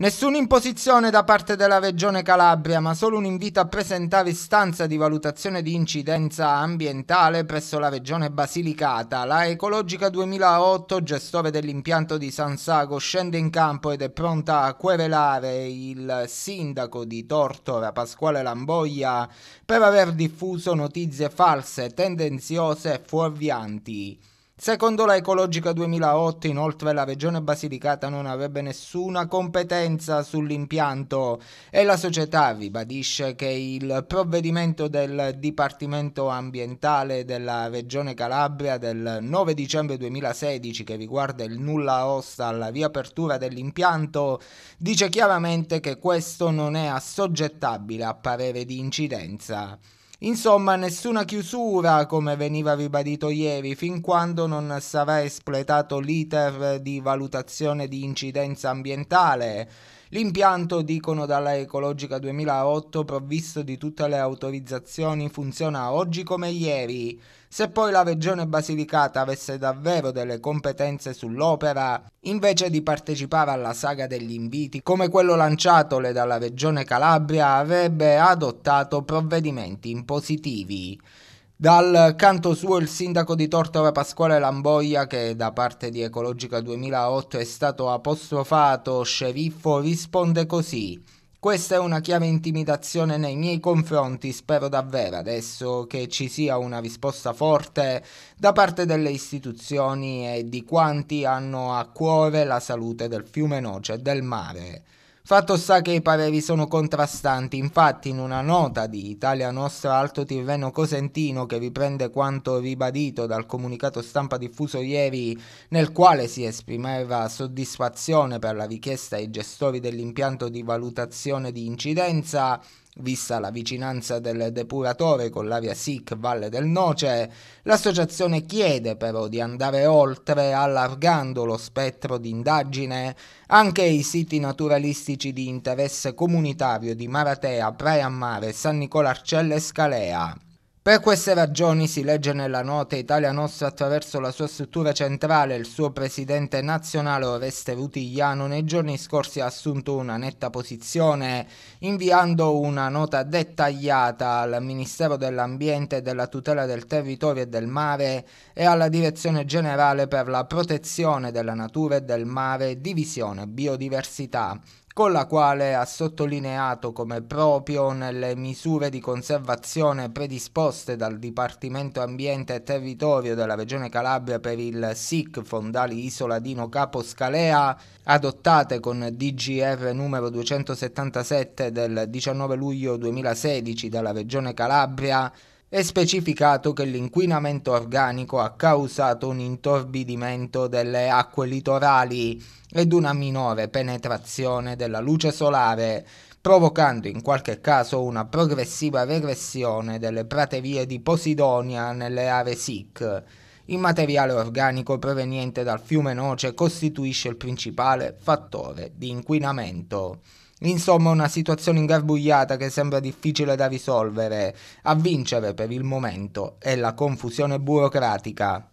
Nessuna imposizione da parte della Regione Calabria, ma solo un invito a presentare istanza di valutazione di incidenza ambientale presso la Regione Basilicata. La Ecologica 2008, gestore dell'impianto di San Sago, scende in campo ed è pronta a querelare il sindaco di Tortora, Pasquale Lamboia, per aver diffuso notizie false, tendenziose e fuorvianti. Secondo la Ecologica 2008, inoltre, la Regione Basilicata non avrebbe nessuna competenza sull'impianto e la società ribadisce che il provvedimento del Dipartimento ambientale della Regione Calabria del 9 dicembre 2016 che riguarda il nulla osta alla riapertura dell'impianto dice chiaramente che questo non è assoggettabile a parere di incidenza. Insomma, nessuna chiusura, come veniva ribadito ieri, fin quando non sarà espletato l'iter di valutazione di incidenza ambientale L'impianto, dicono dalla Ecologica 2008, provvisto di tutte le autorizzazioni, funziona oggi come ieri. Se poi la Regione Basilicata avesse davvero delle competenze sull'opera, invece di partecipare alla saga degli inviti come quello lanciatole dalla Regione Calabria, avrebbe adottato provvedimenti impositivi. Dal canto suo il sindaco di Tortore Pasquale Lamboia che da parte di Ecologica 2008 è stato apostrofato sceriffo risponde così questa è una chiave intimidazione nei miei confronti, spero davvero adesso che ci sia una risposta forte da parte delle istituzioni e di quanti hanno a cuore la salute del fiume Noce e del mare. Fatto sta che i pareri sono contrastanti, infatti in una nota di Italia Nostra Alto Tirreno Cosentino che riprende quanto ribadito dal comunicato stampa diffuso ieri nel quale si esprimeva soddisfazione per la richiesta ai gestori dell'impianto di valutazione di incidenza, Vista la vicinanza del depuratore con l'area SIC Valle del Noce, l'associazione chiede però di andare oltre allargando lo spettro di indagine anche ai siti naturalistici di interesse comunitario di Maratea, Mare, San Nicolarcella e Scalea. Per queste ragioni, si legge nella nota, Italia Nostra attraverso la sua struttura centrale il suo presidente nazionale Oreste Rutigliano nei giorni scorsi ha assunto una netta posizione inviando una nota dettagliata al Ministero dell'Ambiente e della tutela del territorio e del mare e alla Direzione Generale per la protezione della natura e del mare, divisione biodiversità con la quale ha sottolineato come proprio nelle misure di conservazione predisposte dal Dipartimento Ambiente e Territorio della Regione Calabria per il SIC Fondali Isoladino Capo Scalea, adottate con DGR numero 277 del 19 luglio 2016 dalla Regione Calabria, è specificato che l'inquinamento organico ha causato un intorbidimento delle acque litorali ed una minore penetrazione della luce solare, provocando in qualche caso una progressiva regressione delle praterie di Posidonia nelle aree SIC il materiale organico proveniente dal fiume Noce costituisce il principale fattore di inquinamento. Insomma, una situazione ingarbugliata che sembra difficile da risolvere. A vincere per il momento è la confusione burocratica.